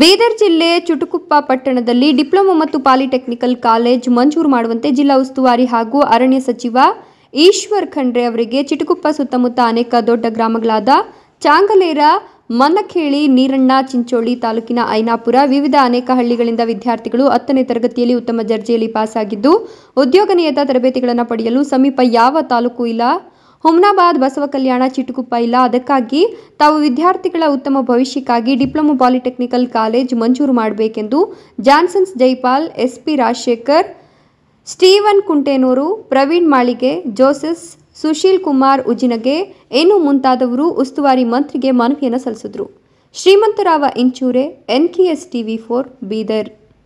ಬೀದರ್ ಜಿಲ್ಲೆ ಚುಟುಕುಪ್ಪ ಪಟ್ಟಣದಲ್ಲಿ ಡಿಪ್ಲೊಮಾ ಮತ್ತು ಪಾಲಿಟೆಕ್ನಿಕಲ್ ಕಾಲೇಜ್ ಮಂಜೂರು ಮಾಡುವಂತೆ ಜಿಲ್ಲಾ ಉಸ್ತುವಾರಿ ಹಾಗೂ ಅರಣ್ಯ ಸಚಿವ ಈಶ್ವರ್ ಖಂಡ್ರೆ ಅವರಿಗೆ ಚಿಟುಕುಪ್ಪ ಸುತ್ತಮುತ್ತ ಅನೇಕ ದೊಡ್ಡ ಗ್ರಾಮಗಳಾದ ಚಾಂಗಲೇರ ಮನ್ನಖೇಳಿ ನೀರಣ್ಣ ಚಿಂಚೋಳಿ ತಾಲೂಕಿನ ಐನಾಪುರ ವಿವಿಧ ಅನೇಕ ಹಳ್ಳಿಗಳಿಂದ ವಿದ್ಯಾರ್ಥಿಗಳು ಹತ್ತನೇ ತರಗತಿಯಲ್ಲಿ ಉತ್ತಮ ದರ್ಜೆಯಲ್ಲಿ ಪಾಸಾಗಿದ್ದು ಉದ್ಯೋಗನಿಯತ ತರಬೇತಿಗಳನ್ನು ಪಡೆಯಲು ಸಮೀಪ ಯಾವ ತಾಲೂಕು ಇಲ್ಲ ಹುಮ್ನಾಬಾದ್ ಬಸವ ಕಲ್ಯಾಣ ಚಿಟುಕುಪ್ಪ ಇಲ್ಲ ಅದಕ್ಕಾಗಿ ತಾವು ವಿದ್ಯಾರ್ಥಿಗಳ ಉತ್ತಮ ಭವಿಷ್ಯಕ್ಕಾಗಿ ಡಿಪ್ಲೊಮಾ ಪಾಲಿಟೆಕ್ನಿಕಲ್ ಕಾಲೇಜ್ ಮಂಜೂರು ಮಾಡಬೇಕೆಂದು Johnsons Jaipal SP Rajashekar Steven Kuntenur Praveen Malige ಜೋಸೆಸ್ ಸುಶೀಲ್ ಕುಮಾರ್ ಉಜಿನಗೆ ಏನು ಮುಂತಾದವರು ಉಸ್ತುವಾರಿ ಮಂತ್ರಿಗೆ ಮನವಿಯನ್ನು ಸಲ್ಲಿಸಿದರು Shrimantrao Inchure NKS TV four Bidar